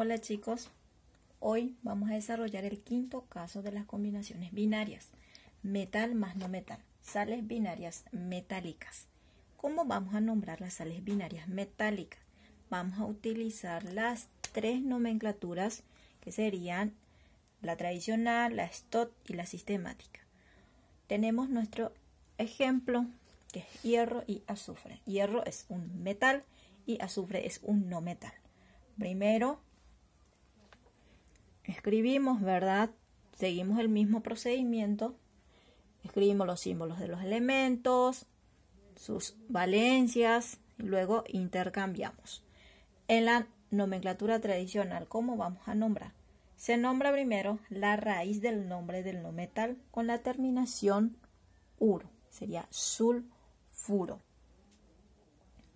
Hola chicos, hoy vamos a desarrollar el quinto caso de las combinaciones binarias, metal más no metal, sales binarias metálicas. ¿Cómo vamos a nombrar las sales binarias metálicas? Vamos a utilizar las tres nomenclaturas que serían la tradicional, la STOT y la sistemática. Tenemos nuestro ejemplo que es hierro y azufre. Hierro es un metal y azufre es un no metal. Primero escribimos, ¿verdad? Seguimos el mismo procedimiento. Escribimos los símbolos de los elementos, sus valencias, y luego intercambiamos. En la nomenclatura tradicional, ¿cómo vamos a nombrar? Se nombra primero la raíz del nombre del no metal con la terminación uro, sería sulfuro.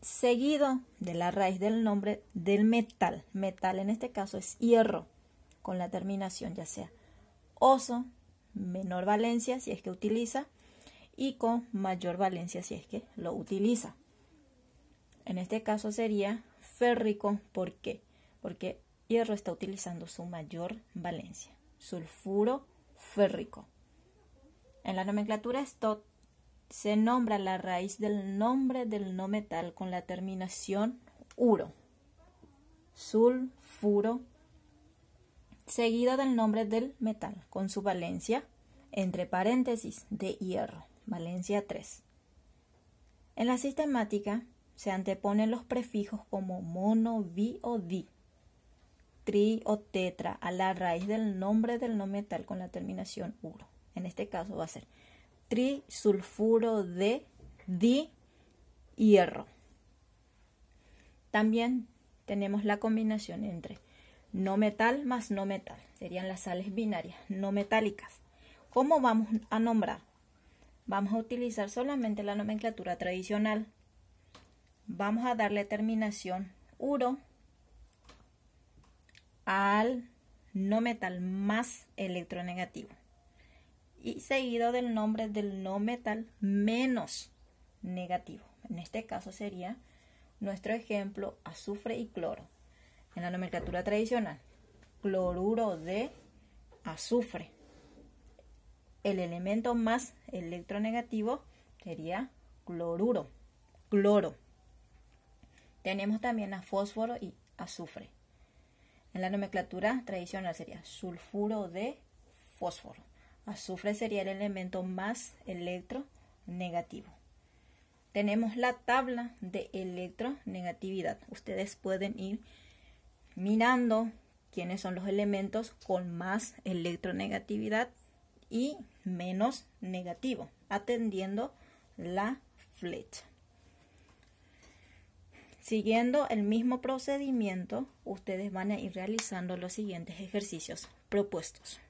Seguido de la raíz del nombre del metal, metal en este caso es hierro con la terminación ya sea oso, menor valencia si es que utiliza, y con mayor valencia si es que lo utiliza. En este caso sería férrico, ¿por qué? Porque hierro está utilizando su mayor valencia, sulfuro férrico. En la nomenclatura esto se nombra la raíz del nombre del no metal con la terminación uro, sulfuro seguida del nombre del metal, con su valencia, entre paréntesis, de hierro, valencia 3. En la sistemática se anteponen los prefijos como mono, bi o di, tri o tetra a la raíz del nombre del no metal con la terminación uro. En este caso va a ser tri, sulfuro, de di hierro. También tenemos la combinación entre no metal más no metal. Serían las sales binarias, no metálicas. ¿Cómo vamos a nombrar? Vamos a utilizar solamente la nomenclatura tradicional. Vamos a darle terminación uro al no metal más electronegativo. Y seguido del nombre del no metal menos negativo. En este caso sería nuestro ejemplo azufre y cloro en la nomenclatura tradicional, cloruro de azufre. El elemento más electronegativo sería cloruro, cloro. Tenemos también a fósforo y azufre. En la nomenclatura tradicional sería sulfuro de fósforo. Azufre sería el elemento más electronegativo. Tenemos la tabla de electronegatividad. Ustedes pueden ir mirando quiénes son los elementos con más electronegatividad y menos negativo, atendiendo la flecha. Siguiendo el mismo procedimiento, ustedes van a ir realizando los siguientes ejercicios propuestos.